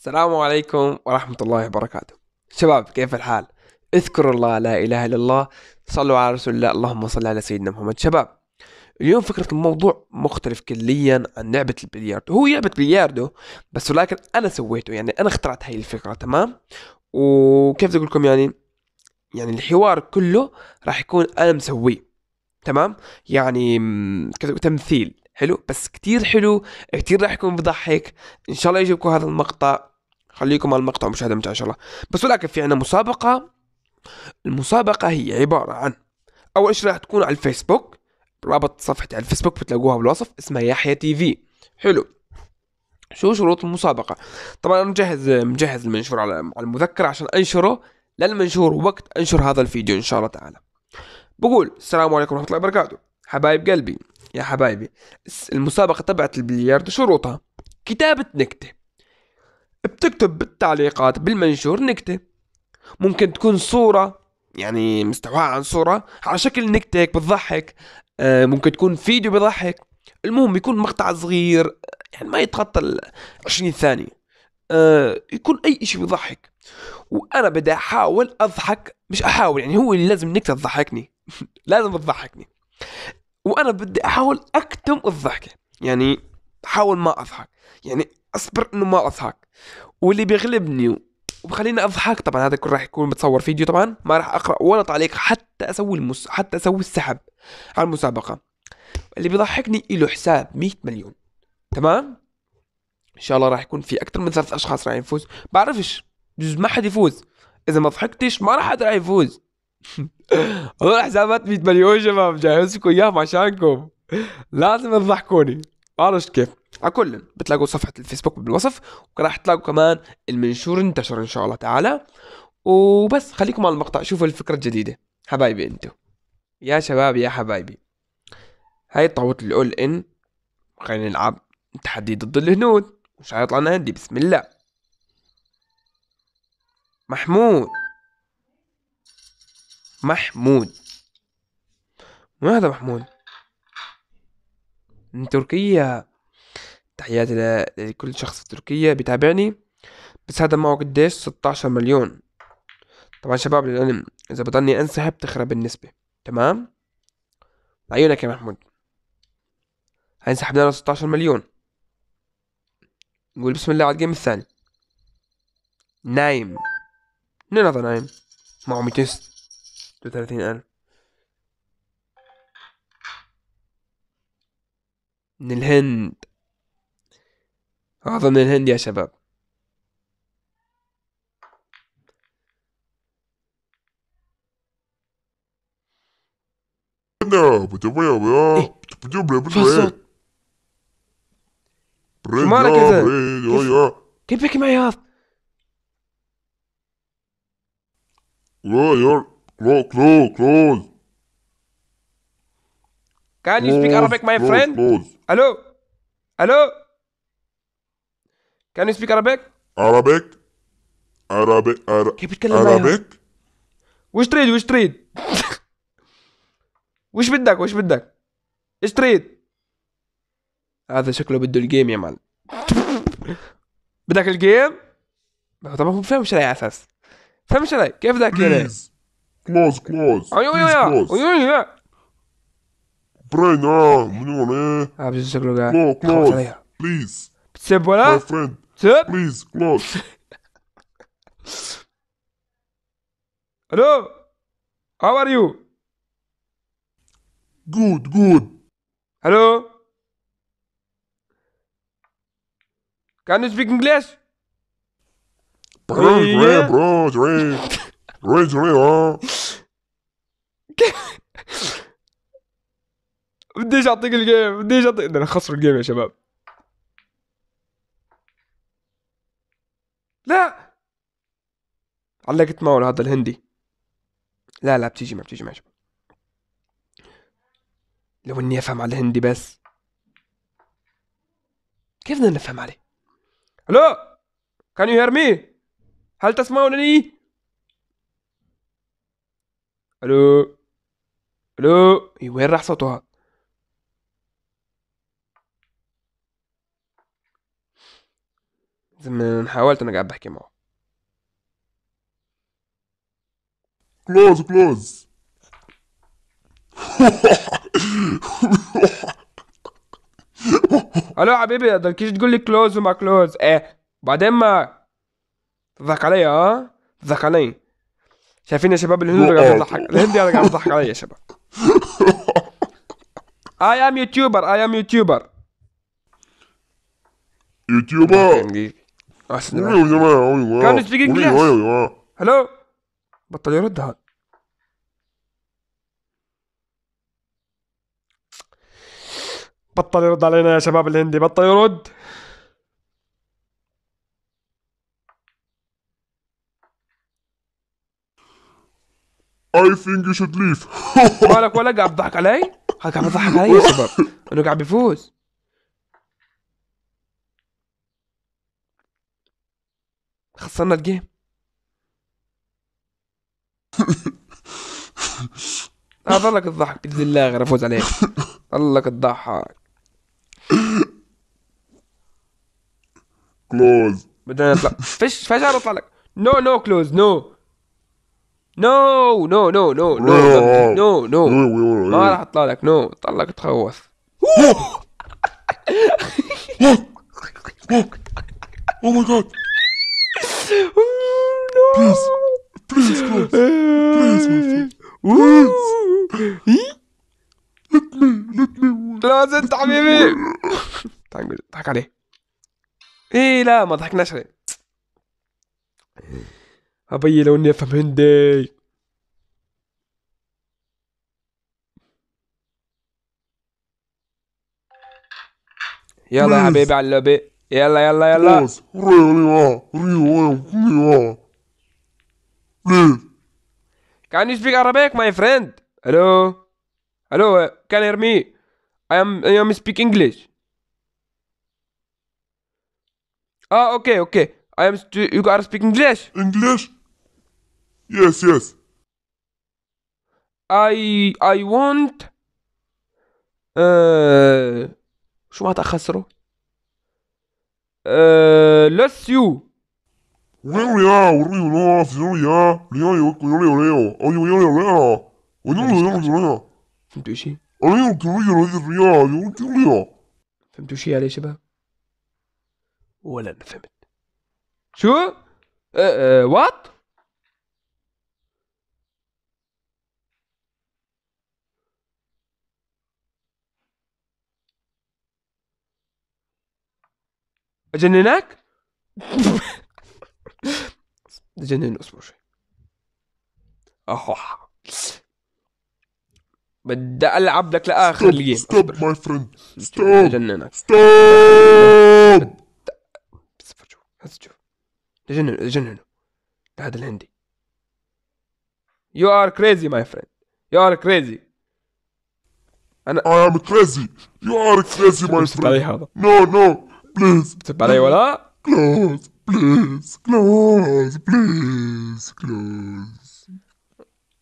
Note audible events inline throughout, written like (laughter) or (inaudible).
السلام عليكم ورحمة الله وبركاته شباب كيف الحال؟ اذكروا الله لا إله إلا الله صلوا على رسول الله اللهم صل على سيدنا محمد شباب اليوم فكرة الموضوع مختلف كليا عن لعبة البلياردو هو لعبة بلياردو بس ولكن أنا سويته يعني أنا اخترعت هاي الفكرة تمام وكيف أقول لكم يعني يعني الحوار كله راح يكون أنا مسويه تمام يعني كذا تمثيل حلو بس كتير حلو كتير راح يكون بضحك ان شاء الله يعجبكم هذا المقطع خليكم على المقطع مشاهدة الله بس ولكن في عنا مسابقة المسابقة هي عبارة عن أول شيء راح تكون على الفيسبوك رابط صفحتي على الفيسبوك بتلاقوها بالوصف اسمها يحيى تي في حلو شو شروط المسابقة طبعا أنا مجهز مجهز المنشور على المذكرة عشان أنشره للمنشور وقت أنشر هذا الفيديو إن شاء الله تعالى بقول السلام عليكم ورحمة الله وبركاته حبايب قلبي يا حبايبي المسابقة تبعت البلياردو شروطها كتابة نكتة بتكتب بالتعليقات بالمنشور نكتة ممكن تكون صورة يعني مستوى عن صورة على شكل نكتة بتضحك آه، ممكن تكون فيديو بضحك المهم يكون مقطع صغير يعني ما يتخطى ال 20 ثانية آه، يكون أي إشي بضحك وأنا بدي أحاول أضحك مش أحاول يعني هو اللي لازم نكتة تضحكني (laughs) لازم تضحكني وأنا بدي أحاول أكتم الضحكة يعني حاول ما أضحك يعني اصبر انه ما اضحك واللي بيغلبني وبخليني اضحك طبعا هذا كله راح يكون متصور فيديو طبعا ما راح اقرا ولا تعليق حتى اسوي المس... حتى اسوي السحب على المسابقه اللي بيضحكني له حساب 100 مليون تمام ان شاء الله راح يكون في اكثر من ثلاث اشخاص راح يفوز بعرفش بجوز ما حد يفوز اذا ما ضحكتش ما راح حد راح يفوز (laughs) هذول حسابات 100 مليون شباب جاهزكم اياهم عشانكم لازم تضحكوني بعرفش كيف على كل بتلاقوا صفحة الفيسبوك بالوصف وراح تلاقوا كمان المنشور انتشر إن شاء الله تعالى وبس خليكم على المقطع شوفوا الفكرة الجديدة حبايبي انتو يا شباب يا حبايبي هاي طاولة الأول إن خلينا نلعب تحدي ضد الهنود مش هيطلع لنا هندي بسم الله محمود محمود ما هذا محمود من تركيا تحياتي لكل شخص في تركيا بيتابعني بس هذا معه قديش 16 مليون طبعا شباب للعلم اذا بضلني انسحب تخرب النسبة تمام عيونك يا محمود هينسحبنا له 16 مليون نقول بسم الله على الجيم الثاني نايم منين هذا نايم معه 236 ألف من الهند أعظم من الهند يا شباب إيه؟ مالك يا زلمة كيف بيحكي معي يا لا كلو كلوز Can you speak Arabic my friend? Hello? Hello? كان يو سبيك عربيك؟ عربيك عربي عربي كيف بتكلم Arabic. وش تريد وش تريد؟ وش بدك وش بدك؟ ايش تريد؟ هذا شكله بده الجيم يا معلم (laughs) بدك الجيم؟ طبعا هو فهم علي على اساس فهمش علي كيف بدك ريس؟ كلوز كلوز ايوه ايوه ايوه ايوه ايه؟ اه من وين ايه؟ شكله قاعد كلوز بليز بتسب ولا؟ ماي فريند Please close. Hello. How are you? Good, good. Hello. Can you speak English? Bro, yeah. bro, Dre. Dre, Dre, اه. بديش اعطيك الجيم بديش اعطيك بدنا نخسر الجيم يا شباب لا علقت معه هذا الهندي لا لا بتيجي ما بتيجي ما لو اني افهم على الهندي بس كيف بدنا نفهم عليه الو كان يو هير مي هل تسمعونني الو الو وين راح صوتها من حاولت انا قاعد بحكي معه كلوز كلوز الو حبيبي تقدرش تقول لي كلوز وما كلوز ايه بعدين ما تضحك علي اه تضحك علي شايفين يا شباب الهند قاعد يضحك الهندي قاعد يضحك علي يا شباب اي ام يوتيوبر اي ام يوتيوبر يوتيوبر كان speaking English هلو بطل يرد هذا بطل يرد علينا يا شباب الهندي بطل يرد I think you should leave (laughs) مالك ولا قاعد تضحك علي؟ هذا قاعد يضحك علي يا شباب انه قاعد بيفوز خسرنا الجيم (laughs) هذا لك الضحك باذن الله غير افوز عليك اضلك الضحك كلوز بدنا نطلع فش فجأة نطلع لك نو نو كلوز نو نو نو نو نو نو نو نو ما راح اطلع لك نو طلع لك تخوف Oh, oh! oh! oh my god! Please. Please, close. Please, my friend. Please. Let me, let me. لا زلت حبيبي ضحك عليه ايه لا ما ضحكناش عليه ابي لو اني افهم هندي يلا يا حبيبي على اللوبي يلا يلا يلا Mm. Can you speak Arabic, my friend? Hello? Hello, uh, can you hear me? I am, I am speak English. Ah, okay, okay. I am, you are speak English? English? Yes, yes. I, I want... Uh, شو معناتها خسروا؟ Uh, less you. 我就是零，我是永东啊，九零啊，零有九零有零有，哦有零有零啊，我就是零九零。فهمتوا شيء؟ أنا كبير هذه الرياض فهمتوا شيء على شباب؟ ولا أنا فهمت شو؟ أه وات؟ أجنناك؟ تجنن اسمه شيء احوح بدي العب لك لاخر الجيم ستوب ماي فريند ستوب جننك ستوب بس شوف هسه شوف جنن جنن هذا الهندي يو ار كريزي ماي فريند يو ار كريزي انا اي ام كريزي يو ار كريزي ماي فريند نو نو بليز بتسب علي ولا؟ بليز please close, please close.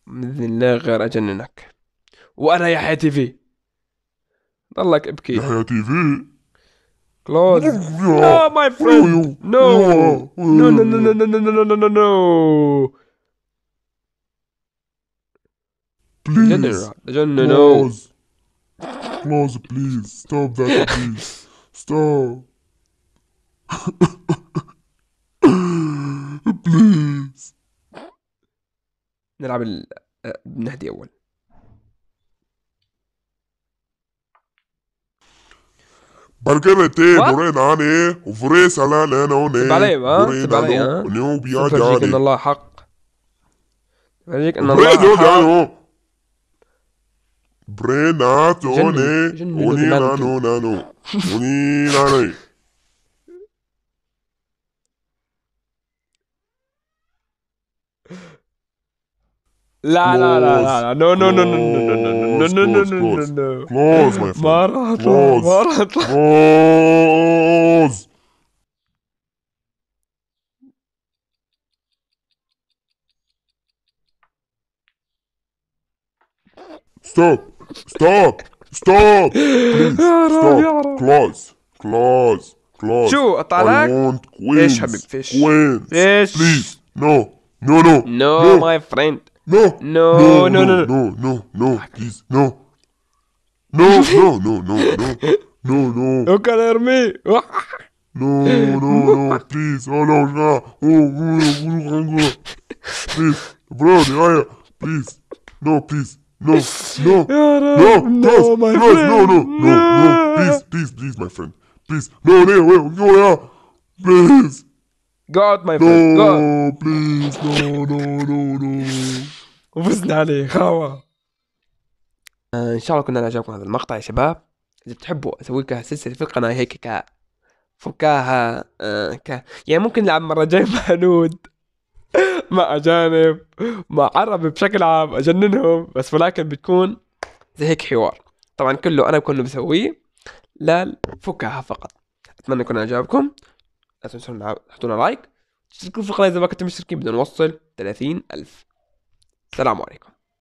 بإذن الله غير أجننك وأنا يحيى تي في ضلك ابكي يحيى تي في كلوز نو ماي فريند نو نو نو نو نو نو نو نو نو نو Please, close. Close, please. Stop that, please. Stop. نلعب ال... بنهدي آه، أول بركبة ايه برين عن ايه وفريس على لنا وني بعليم ها بعليم ها نيوبي عادي ان الله حق فرجيك ان الله حق برينات وني وني نانو نانو وني نانو (laughs) La la la la la. No no no no no no no no no no no no no. Close, my friend. Marathon. Close. Marathon. Close. Stop. Stop. Stop. Please. Stop. Close. Close. Close. شو قطعلك؟ ايش حبيبي فيش؟ وين؟ ايش؟ بليز. No. No no. No, no. my friend no, no, no, no, no, no, no, please, no, no, no, no, no, no, no, no. Look at me. No, no, no, please, oh no, no, oh, please, bro, the eye, please, no, please, no, no, no, no, no, my friend, no, no, no, no, please, please, please, my friend, please, no, no, no, no, please. God, my no, friend. No! please, no, no, no, no. وفزنا عليه خاوة آه ان شاء الله كنا عجبكم هذا المقطع يا شباب اذا بتحبوا اسوي لكم سلسله في القناه هيك ك فكاهه آه ك يعني ممكن نلعب مره جاي مع هنود مع اجانب مع عرب بشكل عام اجننهم بس ولكن بتكون زي هيك حوار طبعا كله انا كله بسويه للفكاهه فقط اتمنى يكون عجبكم لا تنسوا تحطونا لايك تشتركوا في القناه اذا ما كنتم مشتركين بدنا نوصل 30 الف السلام عليكم